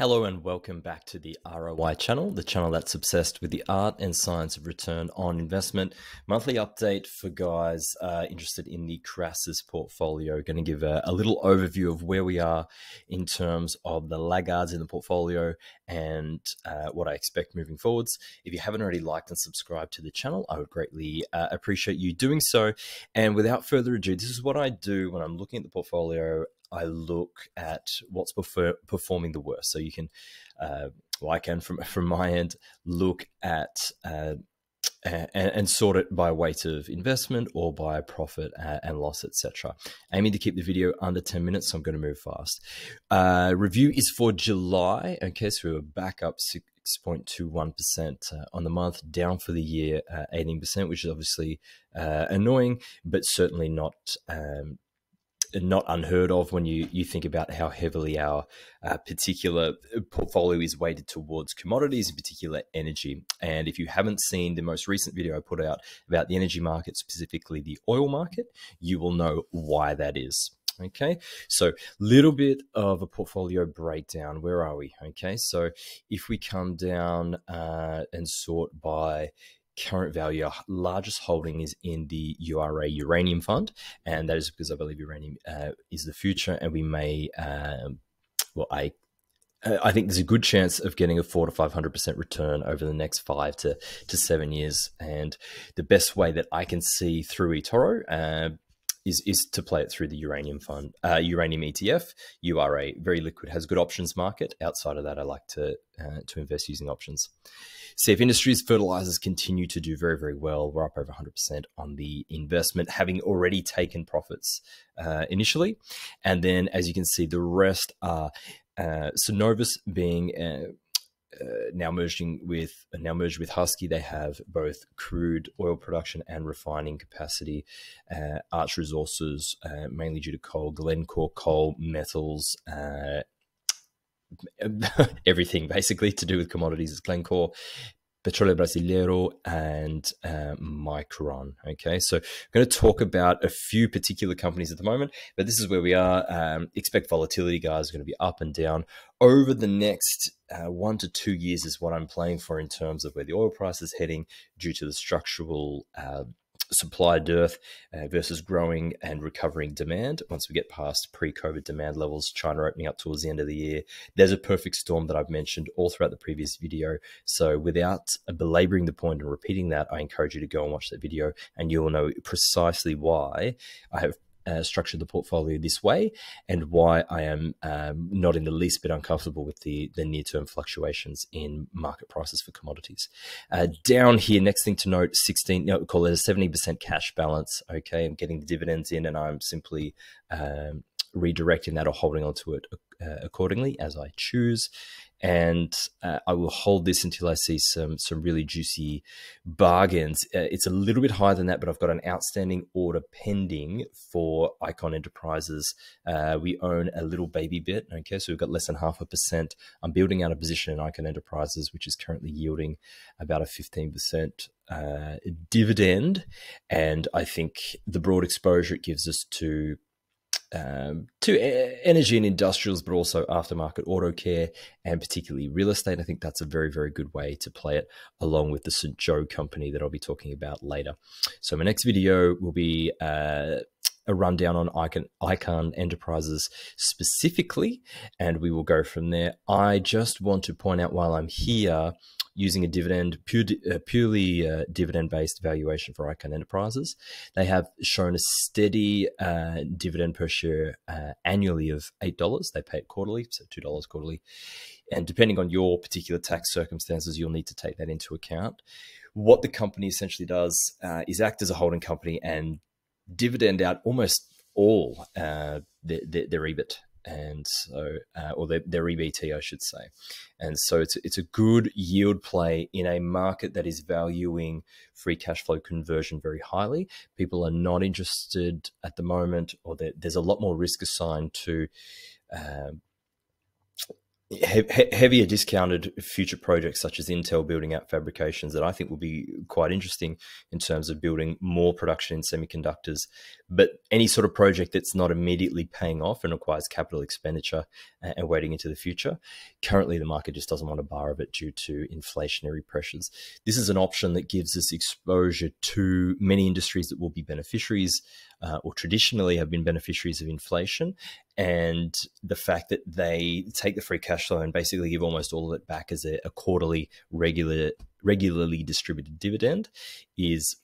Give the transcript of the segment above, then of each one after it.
Hello and welcome back to the ROI channel, the channel that's obsessed with the art and science of return on investment. Monthly update for guys uh, interested in the Crassus portfolio. Going to give a, a, little overview of where we are in terms of the laggards in the portfolio and uh, what I expect moving forwards. If you haven't already liked and subscribed to the channel, I would greatly uh, appreciate you doing so. And without further ado, this is what I do when I'm looking at the portfolio. I look at what's performing the worst. So you can, uh, well, I can from from my end look at uh, and, and, sort it by weight of investment or by profit uh, and loss, etc. Aiming to keep the video under 10 minutes, so I'm going to move fast. Uh, review is for July. Okay, so we are back up 6.21% uh, on the month, down for the year uh, 18%, which is obviously uh, annoying, but certainly not um, not unheard of when you, you think about how heavily our uh, particular portfolio is weighted towards commodities, in particular energy. And if you haven't seen the most recent video I put out about the energy market, specifically the oil market, you will know why that is. Okay, so little bit of a portfolio breakdown. Where are we? Okay, so if we come down uh, and sort by current value, our largest holding is in the URA Uranium Fund, and that is because I believe uranium uh, is the future, and we may, um, well, I uh, I think there's a good chance of getting a four to five hundred percent return over the next five to to seven years. And the best way that I can see through eToro uh, is is to play it through the uranium fund, uh, uranium ETF, URA, very liquid, has good options market. Outside of that, I like to uh, to invest using options if Industries fertilizers continue to do very, very well. We're up over 100% on the investment, having already taken profits uh, initially. And then, as you can see, the rest are uh, Synovus being. Uh, uh, now merging with now merged with Husky, they have both crude oil production and refining capacity. Uh, Arch Resources, uh, mainly due to coal, Glencore Coal Metals, uh, everything basically to do with commodities is Glencore, Petróleo Brasileiro, and uh, Micron. Okay, so I'm going to talk about a few particular companies at the moment, but this is where we are. Um, expect volatility, guys, going to be up and down over the next uh, one to two years, is what I'm playing for in terms of where the oil price is heading due to the structural. Uh, supply dearth uh, versus growing and recovering demand. Once we get past pre COVID demand levels, China opening up towards the end of the year, there's a perfect storm that I've mentioned all throughout the previous video. So, without belaboring the point and repeating that, I encourage you to go and watch that video, and you will know precisely why I have uh, structured the portfolio this way and why I am um, not in the least bit uncomfortable with the, the near term fluctuations in market prices for commodities. Uh, down here, next thing to note 16, call it a 70% cash balance. Okay, I'm getting the dividends in and I'm simply um, redirecting that or holding onto it uh, accordingly as I choose and uh, I will hold this until I see some some really juicy bargains. Uh, it's a little bit higher than that, but I've got an outstanding order pending for Icon Enterprises. Uh, we own a little baby bit, okay, so we've got less than half a percent. I'm building out a position in Icon Enterprises, which is currently yielding about a fifteen percent uh, dividend, and I think the broad exposure it gives us to um, to energy and industrials, but also aftermarket auto care and particularly real estate. I think that's a very, very good way to play it, along with the St. Joe company that I'll be talking about later. So, my next video will be uh, a rundown on Icon, Icon Enterprises specifically, and we will go from there. I just want to point out while I'm here, using a dividend pure, uh, purely uh, dividend based valuation for Icon Enterprises, they have shown a steady uh, dividend per share uh, annually of eight dollars. They pay it quarterly, so two dollars quarterly, and depending on your particular tax circumstances, you'll need to take that into account. What the company essentially does uh, is act as a holding company and dividend out almost all uh, their, their, their, EBIT and so uh, or their, their EBT I should say and so it's it's a good yield play in a market that is valuing free cash flow conversion very highly people are not interested at the moment or there's a lot more risk assigned to um, he- heavier discounted future projects such as Intel building out fabrications that I think will be quite interesting in terms of building more production in semiconductors. But any sort of project that's not immediately paying off and requires capital expenditure and waiting into the future, currently the market just doesn't want a bar of it due to inflationary pressures. This is an option that gives us exposure to many industries that will be beneficiaries uh, or traditionally have been beneficiaries of inflation and the fact that they take the free cash flow and basically give almost all of it back as a, a quarterly regular regularly distributed dividend is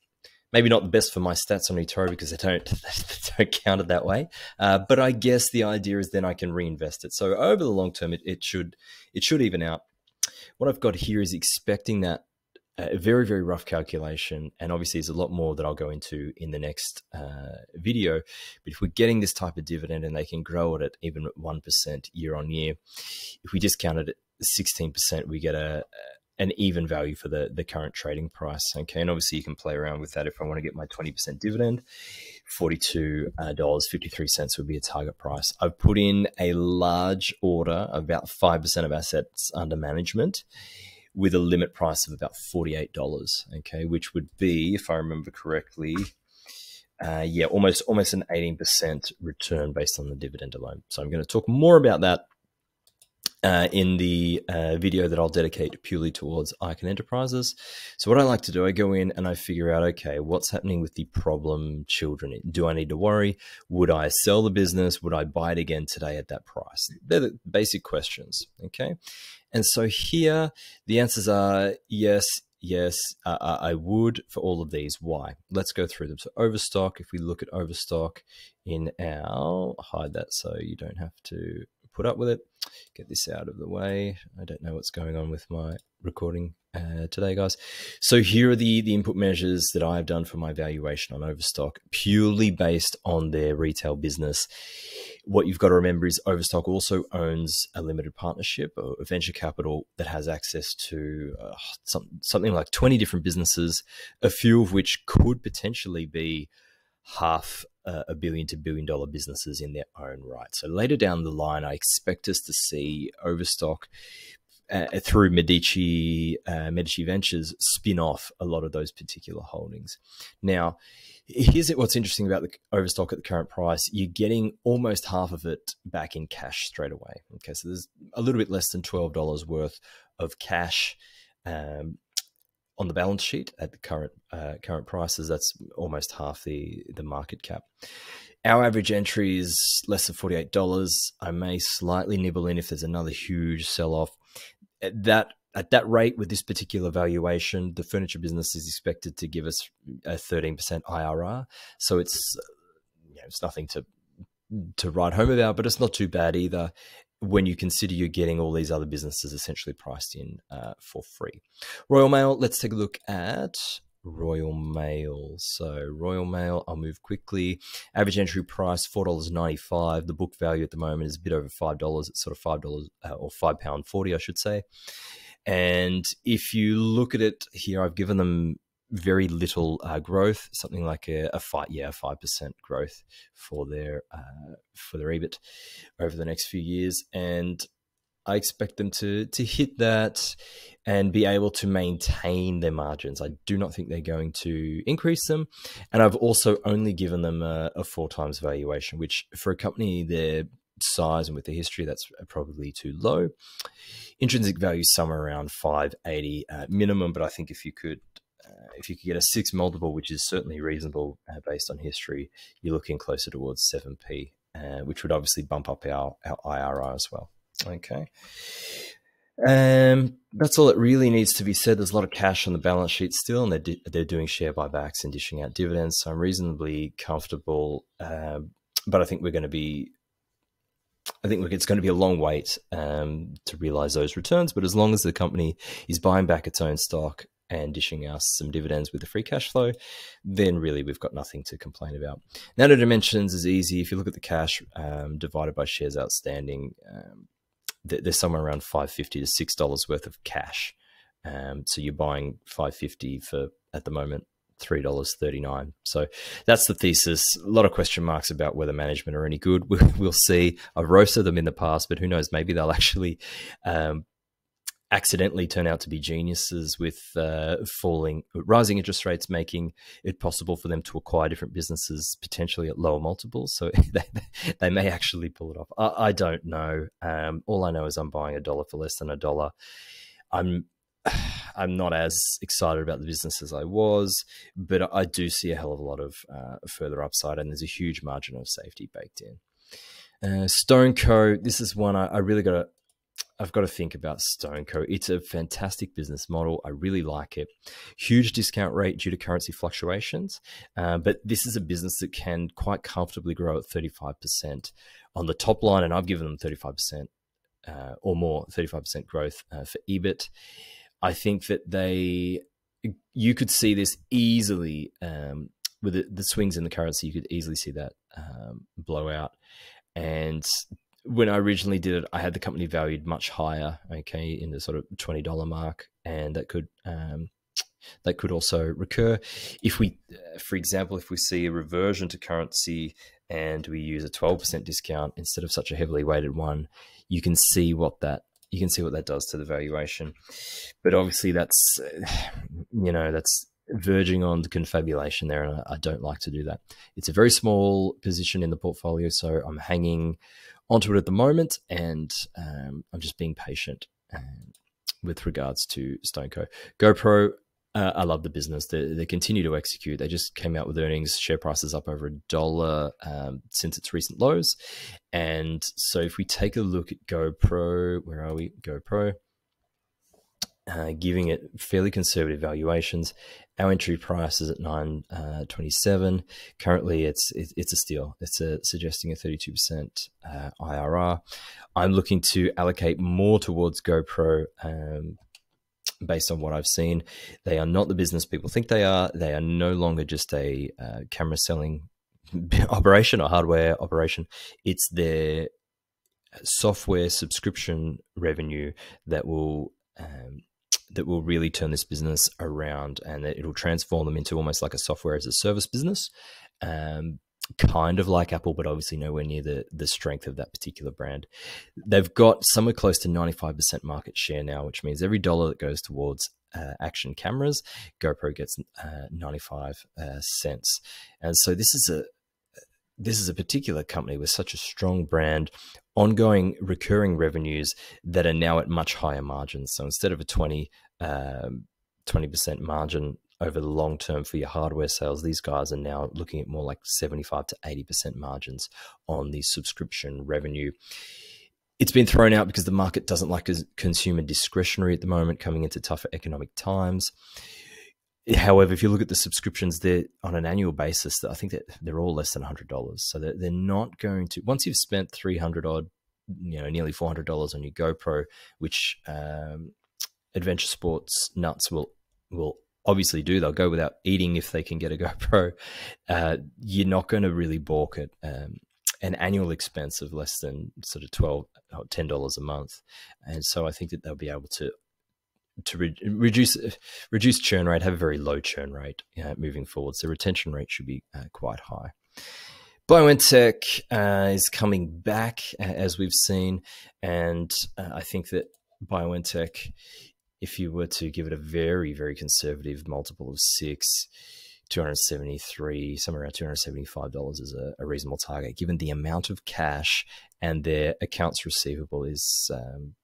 maybe not the best for my stats on eToro because they don't they don't count it that way. Uh, but I guess the idea is then I can reinvest it. So over the long term, it, it should it should even out. What I've got here is expecting that a very very rough calculation and obviously there's a lot more that i'll go into in the next uh, video but if we're getting this type of dividend and they can grow it at even 1% year on year if we discount it 16% we get a, an even value for the the current trading price okay and obviously you can play around with that if i want to get my 20% dividend $42.53 uh, would be a target price i've put in a large order about 5% of assets under management with a limit price of about $48, okay, which would be, if I remember correctly, uh, yeah, almost almost an 18% return based on the dividend alone. So I'm going to talk more about that uh, in the uh, video that I'll dedicate purely towards Icon Enterprises. So, what I like to do, I go in and I figure out, okay, what's happening with the problem children? Do I need to worry? Would I sell the business? Would I buy it again today at that price? They're the basic questions, okay? And so here, the answers are yes, yes, uh, uh I would for all of these. Why? Let's go through them. So, overstock, if we look at overstock in our, hide that so you don't have to put up with it. Get this out of the way. I don't know what's going on with my recording uh, today, guys. So here are the, the input measures that I've done for my valuation on Overstock, purely based on their retail business. What you've got to remember is Overstock also owns a limited partnership or venture capital that has access to uh, some, something like 20 different businesses, a few of which could potentially be half a billion to billion dollar businesses in their own right. So later down the line, I expect us to see Overstock uh, uh, through Medici uh, Medici Ventures spin off a lot of those particular holdings. Now, here's what's interesting about the Overstock at the current price: you're getting almost half of it back in cash straight away. Okay, so there's a little bit less than twelve dollars worth of cash. Um, on the balance sheet at the current uh, current prices, that's almost half the the market cap. Our average entry is less than forty eight dollars. I may slightly nibble in if there's another huge sell off. At that at that rate with this particular valuation, the furniture business is expected to give us a thirteen percent IRR. So it's you know, it's nothing to to write home about, but it's not too bad either when you consider you're getting all these other businesses essentially priced in uh, for free. Royal Mail, let's take a look at Royal Mail. So Royal Mail, I'll move quickly. Average entry price four dollars ninety five. The book value at the moment is a bit over five dollars. It's sort of five dollars uh, or five pound forty, I should say. And if you look at it here, I've given them very little uh, growth, something like a, a five, yeah, five percent growth for their uh, for their EBIT over the next few years, and I expect them to to hit that and be able to maintain their margins. I do not think they're going to increase them, and I've also only given them a, a four times valuation, which for a company their size and with their history, that's uh, probably too low. Intrinsic value somewhere around five eighty uh, minimum, but I think if you could uh, if you could get a six multiple, which is certainly reasonable uh, based on history, you're looking closer towards 7p, uh, which would obviously bump up our, our IRR as well. Okay. Um, that's all that really needs to be said. There's a lot of cash on the balance sheet still, and they're, they're doing share buybacks and dishing out dividends. So I'm reasonably comfortable, um, but I think we're going to be I think it's going to be a long wait um, to realize those returns. But as long as the company is buying back its own stock and dishing us some dividends with the free cash flow, then really we've got nothing to complain about. Nano Dimensions is easy. If you look at the cash um, divided by shares outstanding, um, th there's somewhere around five fifty to six dollars worth of cash. Um, so you're buying five fifty for at the moment three dollars thirty nine. So that's the thesis. A lot of question marks about whether management are any good. We'll, see. I've roasted them in the past, but who knows? Maybe they'll actually um, accidentally turn out to be geniuses with uh, falling rising interest rates making it possible for them to acquire different businesses potentially at lower multiples so they, they may actually pull it off i, I don't know um, all i know is i'm buying a dollar for less than a dollar i'm I'm not as excited about the business as I was, but I do see a hell of a lot of uh, further upside, and there's a huge margin of safety baked in. Uh, Stone Co. This is one I, I really got to I've got to think about Stoneco. It's a fantastic business model. I really like it. Huge discount rate due to currency fluctuations, uh, but this is a business that can quite comfortably grow at 35% on the top line, and I've given them 35% uh, or more, 35% growth uh, for EBIT. I think that they, you could see this easily um, with the, the, swings in the currency. You could easily see that um, blowout, and when I originally did it, I had the company valued much higher, okay, in the sort of twenty dollar mark, and that could um, that could also recur. If we, uh, for example, if we see a reversion to currency and we use a twelve percent discount instead of such a heavily weighted one, you can see what that you can see what that does to the valuation. But obviously, that's uh, you know that's verging on the confabulation there, and I don't like to do that. It's a very small position in the portfolio, so I'm hanging onto it at the moment, and um, I'm just being patient um, with regards to Stoneco. GoPro, uh, I love the business. They, they, continue to execute. They just came out with earnings. Share prices up over a dollar um, since its recent lows. And so if we take a look at GoPro, where are we? GoPro. Uh, giving it fairly conservative valuations. Our entry price is at nine uh, twenty-seven. Currently, it's it, it's a steal. It's a, uh, suggesting a thirty-two uh, percent IRR. I'm looking to allocate more towards GoPro. Um, based on what I've seen, they are not the business people think they are. They are no longer just a uh, camera selling operation or hardware operation. It's their software subscription revenue that will um, that will really turn this business around and it'll transform them into almost like a software as a service business. Um, kind of like Apple, but obviously nowhere near the the strength of that particular brand. They've got somewhere close to 95% market share now, which means every dollar that goes towards uh, action cameras, GoPro gets uh, 95 uh, cents. And so this is a, this is a particular company with such a strong brand, ongoing recurring revenues that are now at much higher margins. So instead of a 20, uh, um, 20% margin over the long term for your hardware sales, these guys are now looking at more like 75 to 80% margins on the subscription revenue. It's been thrown out because the market doesn't like consumer discretionary at the moment, coming into tougher economic times. However, if you look at the subscriptions, they're on an annual basis. I think that they're all less than hundred dollars, so they're, they're not going to. Once you've spent three hundred odd, you know, nearly four hundred dollars on your GoPro, which um, Adventure Sports Nuts will will obviously do. They'll go without eating if they can get a GoPro. Uh, you're not going to really balk at um, an annual expense of less than sort of twelve or ten dollars a month, and so I think that they'll be able to to re- reduce reduce churn rate, have a very low churn rate uh, moving forward. So retention rate should be uh, quite high. BioNTech uh, is coming back as we've seen, and uh, I think that BioNTech, if you were to give it a very very conservative multiple of six. 273 somewhere around $275 is a, a reasonable target given the amount of cash and their accounts receivable is um,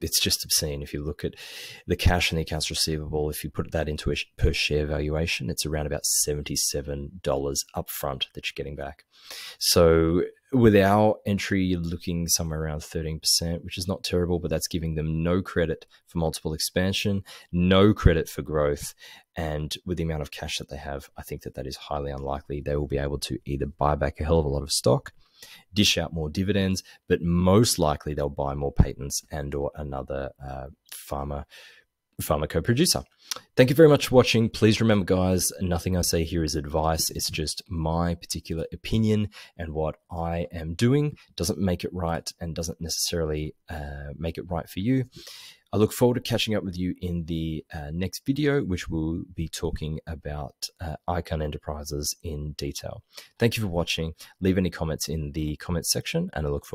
it's just obscene. If you look at the cash and the accounts receivable, if you put that into a per share valuation, it's around about $77 upfront that you're getting back. So with our entry, you're looking somewhere around 13%, which is not terrible, but that's giving them no credit for multiple expansion, no credit for growth. And with the amount of cash that they have, I think that that is highly unlikely. They will be able to either buy back a hell of a lot of stock dish out more dividends, but most likely they'll buy more patents and or another uh, pharma co producer. Thank you very much for watching. Please remember, guys, nothing I say here is advice. It's just my particular opinion and what I am doing doesn't make it right and doesn't necessarily uh, make it right for you. I look forward to catching up with you in the uh, next video, which will be talking about uh, Icon Enterprises in detail. Thank you for watching. Leave any comments in the comments section, and I look forward.